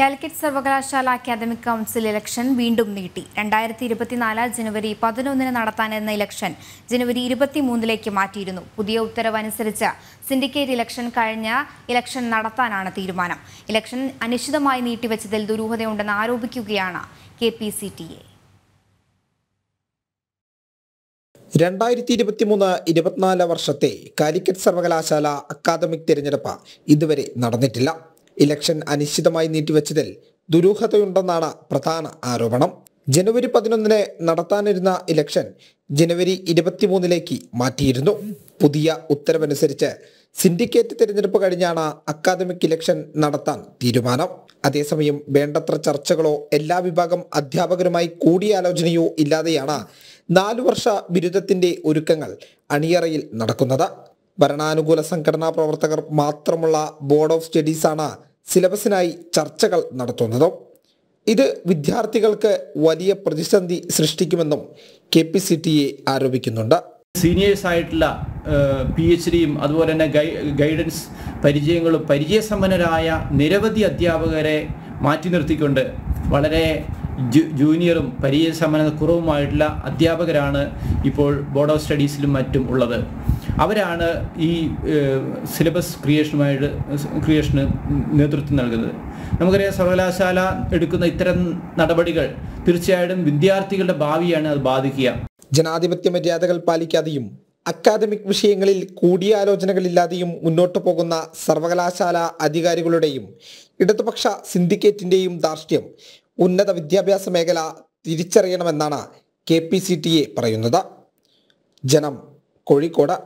കാലിക്കറ്റ് സർവകലാശാല academic council election വീണ്ടും നീട്ടി രണ്ടായിരത്തി ഇരുപത്തിനാല് ജനുവരി പതിനൊന്നിന് നടത്താനിരുന്ന ഇലക്ഷൻ ജനുവരി ഇരുപത്തിമൂന്നിലേക്ക് മാറ്റിയിരുന്നു പുതിയ ഉത്തരവനുസരിച്ച് സിൻഡിക്കേറ്റ് ഇലക്ഷൻ കഴിഞ്ഞ ഇലക്ഷൻ നടത്താനാണ് തീരുമാനം ഇലക്ഷൻ അനിശ്ചിതമായി നീട്ടിവെച്ചതിൽ ദുരൂഹതയുണ്ടെന്ന് ആരോപിക്കുകയാണ് K P C T A രണ്ടായിരത്തി ഇരുപത്തിമൂന്ന് ഇരുപത്തിനാല് വർഷത്തെ കാലിക്കറ്റ് സർവകലാശാല അക്കാദമിക് തിരഞ്ഞെടുപ്പ് ഇതുവരെ നടന്നിട്ടില്ല ഇലക്ഷൻ അനിശ്ചിതമായി നീട്ടിവെച്ചതിൽ ദുരൂഹതയുണ്ടെന്നാണ് പ്രധാന ആരോപണം ജനുവരി പതിനൊന്നിന് നടത്താനിരുന്ന ഇലക്ഷൻ ജനുവരി ഇരുപത്തിമൂന്നിലേക്ക് മാറ്റിയിരുന്നു പുതിയ ഉത്തരവനുസരിച്ച് സിൻഡിക്കേറ്റ് തിരഞ്ഞെടുപ്പ് കഴിഞ്ഞാണ് അക്കാദമിക് ഇലക്ഷൻ നടത്താൻ തീരുമാനം അതേസമയം വേണ്ടത്ര ചർച്ചകളോ എല്ലാ വിഭാഗം അധ്യാപകരുമായി കൂടിയാലോചനയോ ഇല്ലാതെയാണ് നാലു വർഷ ബിരുദത്തിന്റെ ഒരുക്കങ്ങൾ അണിയറയിൽ നടക്കുന്നത് ഭരണാനുകൂല സംഘടനാ പ്രവർത്തകർ മാത്രമുള്ള ബോർഡ് ഓഫ് സ്റ്റഡീസാണ് സിലബസിനായി ചർച്ചകൾ നടത്തുന്നതും ഇത് വിദ്യാർത്ഥികൾക്ക് വലിയ പ്രതിസന്ധി സൃഷ്ടിക്കുമെന്നും K P C T A ആരോപിക്കുന്നുണ്ട് സീനിയേഴ്സ് ആയിട്ടുള്ള പി എച്ച് ഡിയും അതുപോലെ തന്നെ ഗൈഡൻസ് പരിചയങ്ങളും പരിചയസമ്പന്നരായ നിരവധി അധ്യാപകരെ മാറ്റി നിർത്തിക്കൊണ്ട് വളരെ ജൂനിയറും പരിചയസമ്പന്ന കുറവുമായിട്ടുള്ള അധ്യാപകരാണ് ഇപ്പോൾ ബോർഡ് ഓഫ് സ്റ്റഡീസിലും മറ്റും ഉള്ളത് അവരാണ് ഈ സിലബസ് ക്രിയേഷനുമായിട്ട് ക്രിയേഷന് നേതൃത്വം നൽകുന്നത് നമുക്കറിയാം സർവകലാശാല എടുക്കുന്ന ഇത്തരം നടപടികൾ തീർച്ചയായിട്ടും വിദ്യാർത്ഥികളുടെ ഭാവിയാണ് അത് ബാധിക്കുക ജനാധിപത്യ മര്യാദകൾ പാലിക്കാതെയും അക്കാദമിക് വിഷയങ്ങളിൽ കൂടിയാലോചനകളില്ലാതെയും മുന്നോട്ടു പോകുന്ന സർവകലാശാല അധികാരികളുടെയും ഇടതുപക്ഷ സിൻഡിക്കേറ്റിൻ്റെയും ധാർഷ്ട്യം ഉന്നത വിദ്യാഭ്യാസ മേഖല തിരിച്ചറിയണമെന്നാണ് K P C T A പറയുന്നത് ജനം കോഴിക്കോട്